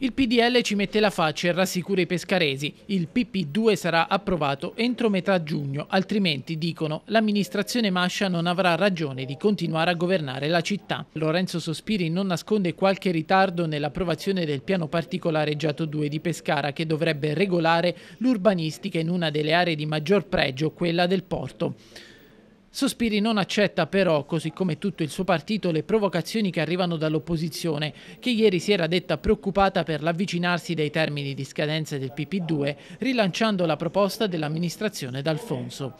Il PDL ci mette la faccia e rassicura i pescaresi. Il PP2 sarà approvato entro metà giugno, altrimenti, dicono, l'amministrazione Mascia non avrà ragione di continuare a governare la città. Lorenzo Sospiri non nasconde qualche ritardo nell'approvazione del piano particolareggiato 2 di Pescara che dovrebbe regolare l'urbanistica in una delle aree di maggior pregio, quella del porto. Sospiri non accetta però, così come tutto il suo partito, le provocazioni che arrivano dall'opposizione, che ieri si era detta preoccupata per l'avvicinarsi dei termini di scadenza del PP2, rilanciando la proposta dell'amministrazione D'Alfonso.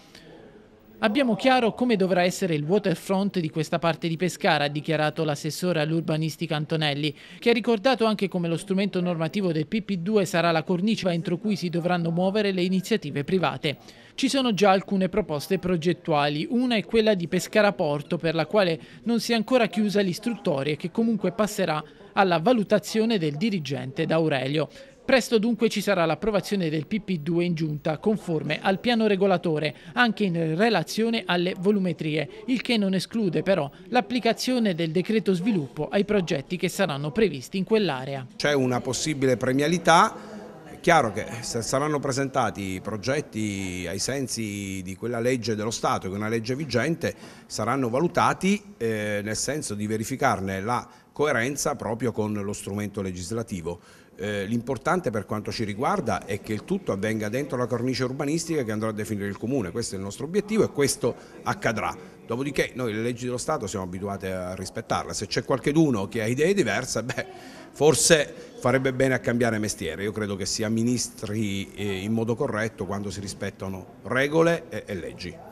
Abbiamo chiaro come dovrà essere il waterfront di questa parte di Pescara, ha dichiarato l'assessore all'urbanistica Antonelli, che ha ricordato anche come lo strumento normativo del PP2 sarà la cornice entro cui si dovranno muovere le iniziative private. Ci sono già alcune proposte progettuali, una è quella di Pescara Porto per la quale non si è ancora chiusa l'istruttoria che comunque passerà alla valutazione del dirigente D'Aurelio. Presto dunque ci sarà l'approvazione del PP2 in giunta, conforme al piano regolatore, anche in relazione alle volumetrie, il che non esclude però l'applicazione del decreto sviluppo ai progetti che saranno previsti in quell'area. C'è una possibile premialità è chiaro che se saranno presentati progetti ai sensi di quella legge dello Stato, che è una legge vigente, saranno valutati eh, nel senso di verificarne la coerenza proprio con lo strumento legislativo. Eh, l'importante per quanto ci riguarda è che il tutto avvenga dentro la cornice urbanistica che andrà a definire il Comune, questo è il nostro obiettivo e questo accadrà. Dopodiché noi le leggi dello Stato siamo abituati a rispettarle, se c'è qualcuno che ha idee diverse, beh, forse farebbe bene a cambiare mestiere, io credo che si amministri eh, in modo corretto quando si rispettano regole e leggi.